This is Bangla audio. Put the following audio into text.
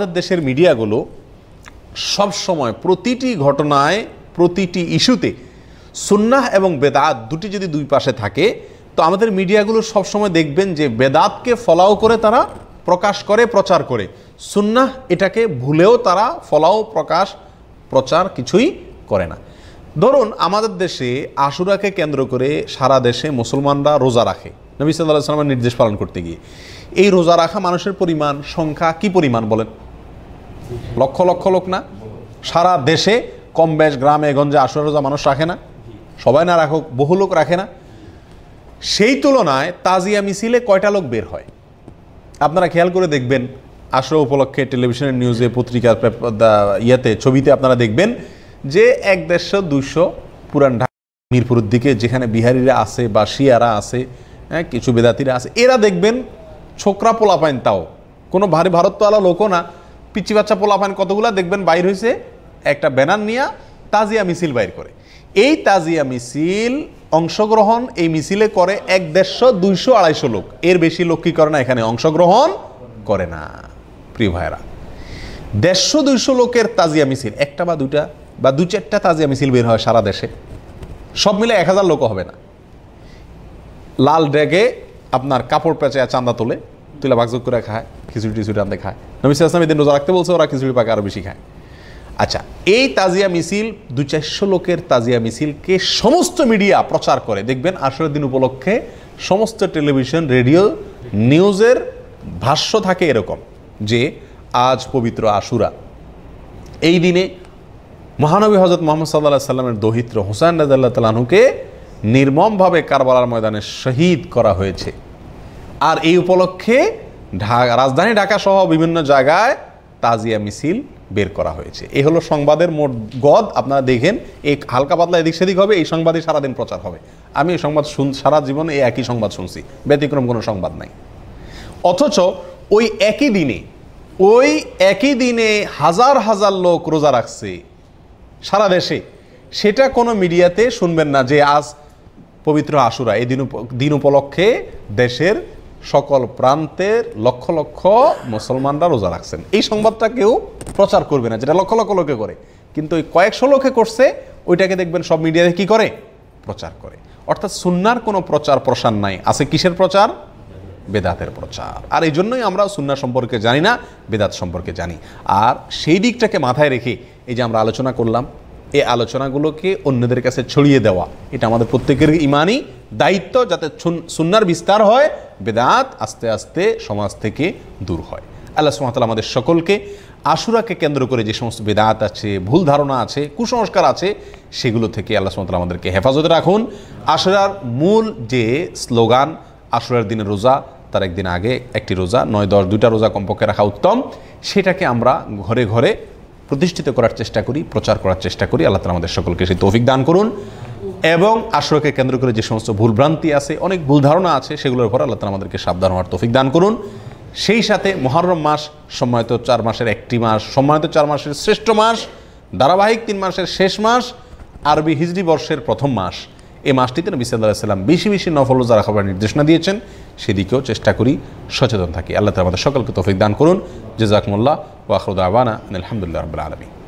আমাদের দেশের মিডিয়াগুলো সব সময় প্রতিটি ঘটনায় প্রতিটি ইস্যুতে সুন্নাহ এবং বেদাত দুটি যদি দুই পাশে থাকে তো আমাদের মিডিয়াগুলো সব সময় দেখবেন যে বেদাতকে ফলাও করে তারা প্রকাশ করে প্রচার করে সুন্নাহ এটাকে ভুলেও তারা ফলাও প্রকাশ প্রচার কিছুই করে না ধরুন আমাদের দেশে আশুরাকে কেন্দ্র করে সারা দেশে মুসলমানরা রোজা রাখে নবী সাল্লাহ সাল্লামের নির্দেশ পালন করতে গিয়ে এই রোজা রাখা মানুষের পরিমাণ সংখ্যা কি পরিমাণ বলেন লক্ষ লক্ষ লোক না সারা দেশে কম বেশ গ্রামে গঞ্জে আসর রোজা মানুষ রাখে না সবাই না রাখুক বহু লোক রাখে না সেই তুলনায় তাজিয়া মিছিলে কয়টা লোক বের হয় আপনারা খেয়াল করে দেখবেন আসর উপলক্ষে টেলিভিশনের নিউজে পত্রিকার ইয়েতে ছবিতে আপনারা দেখবেন যে এক দেড়শো দুইশো পুরান ঢাকা মিরপুরের দিকে যেখানে বিহারিরা আছে বা শিয়ারা আছে হ্যাঁ কিছু বেদাতিরা আছে এরা দেখবেন ছোকরা পোলাপাইন তাও কোনো ভারী ভারত তো আলা লোকও না পিচি বাচ্চা পোলাফান কতগুলা দেখবেন বাইর হয়েছে একটা ব্যানার নিয়ে তাজিয়া মিছিল বাইর করে এই তাজিয়া মিছিল অংশগ্রহণ এই মিছিলে করে এক দেড়শো দুইশো আড়াইশো লোক এর বেশি লোক কী করে না এখানে অংশগ্রহণ করে না প্রিয় ভাইরা দেড়শো দুইশো লোকের তাজিয়া মিছিল একটা বা দুইটা বা দু চারটা তাজিয়া মিছিল বের হয় সারা দেশে সব মিলে এক হাজার লোকও হবে না লাল ড্যাগে আপনার কাপড় পেঁচে চাঁদা তোলে তুলে বাগজুক করে খায় খিচুড়ি টিচুড়ি আনতে খায় নবী আসলাম এদিন রোজা রাখতে বলছে ওরা খিচুড়ি পাকে আরও বেশি খায় আচ্ছা এই তাজিয়া মিছিল দু চারশো লোকের তাজিয়া মিছিলকে সমস্ত মিডিয়া প্রচার করে দেখবেন আসরের দিন উপলক্ষে সমস্ত টেলিভিশন রেডিও নিউজের ভাষ্য থাকে এরকম যে আজ পবিত্র আশুরা এই দিনে মহানবী হজরত মোহাম্মদ সাল্লাহ সাল্লামের দহিত্র হোসেন রাজাল্লাহ তালাহুকে নির্মমভাবে কারবালার ময়দানে শহীদ করা হয়েছে আর এই উপলক্ষে রাজধানী ঢাকা সহ বিভিন্ন জায়গায় তাজিয়া মিছিল বের করা হয়েছে এ হলো সংবাদের মোট গদ আপনারা দেখেন এই হালকা পাতলা এদিক সেদিক হবে এই সংবাদই সারাদিন প্রচার হবে আমি এই সংবাদ শুন সারা জীবন এই একই সংবাদ শুনছি ব্যতিক্রম কোনো সংবাদ নাই অথচ ওই একই দিনে ওই একই দিনে হাজার হাজার লোক রোজা রাখছে সারা দেশে সেটা কোনো মিডিয়াতে শুনবেন না যে আজ পবিত্র আশুরা এই দিন দিন উপলক্ষে দেশের সকল প্রান্তের লক্ষ লক্ষ মুসলমানরা রোজা রাখছেন এই সংবাদটা কেউ প্রচার করবে না যেটা লক্ষ লক্ষ লোকে করে কিন্তু ওই কয়েকশো লোকে করছে ওইটাকে দেখবেন সব মিডিয়াতে কি করে প্রচার করে অর্থাৎ সুন্নার কোনো প্রচার প্রসার নাই আছে কিসের প্রচার বেদাতের প্রচার আর এই জন্যই আমরা সুন্না সম্পর্কে জানি না বেদাত সম্পর্কে জানি আর সেই দিকটাকে মাথায় রেখে এই যে আমরা আলোচনা করলাম এই আলোচনাগুলোকে অন্যদের কাছে ছড়িয়ে দেওয়া এটা আমাদের প্রত্যেকের ইমানই দায়িত্ব যাতে সুন্নার বিস্তার হয় বেদাত আস্তে আস্তে সমাজ থেকে দূর হয় আল্লাহ সুমাতাল আমাদের সকলকে আশুরাকে কেন্দ্র করে যে সমস্ত বেদাত আছে ভুল ধারণা আছে কুসংস্কার আছে সেগুলো থেকে আল্লাহ সুমাতাল আমাদেরকে হেফাজতে রাখুন আশুরার মূল যে স্লোগান আশুরার দিনে রোজা তার একদিন আগে একটি রোজা নয় দশ দুইটা রোজা কমপক্ষে রাখা উত্তম সেটাকে আমরা ঘরে ঘরে প্রতিষ্ঠিত করার চেষ্টা করি প্রচার করার চেষ্টা করি আল্লাহ তালা আমাদের সকলকে সেই তৌফিক দান করুন এবং আশ্রয়কে কেন্দ্র করে যে সমস্ত ভুলভ্রান্তি আছে অনেক ভুল ধারণা আছে সেগুলোর উপর আল্লাহ তালা আমাদেরকে সাবধান হওয়ার তৌফিক দান করুন সেই সাথে মহরম মাস সম্মানিত চার মাসের একটি মাস সম্মানিত চার মাসের শ্রেষ্ঠ মাস ধারাবাহিক তিন মাসের শেষ মাস আরবি হিজড়ি বর্ষের প্রথম মাস এই মাসটিতে নবী সাল্লাহ সাল্লাম বেশি বেশি নফল রোজা রাখাবার নির্দেশনা দিয়েছেন সেদিকেও চেষ্টা করি সচেতন থাকি আল্লাহ তালা আমাদের সকলকে তৌফিক দান করুন জেজাকমুল্লাহ ওয়াখরুদ আবানা আলহামদুলিল্লাহ রবিল আলমী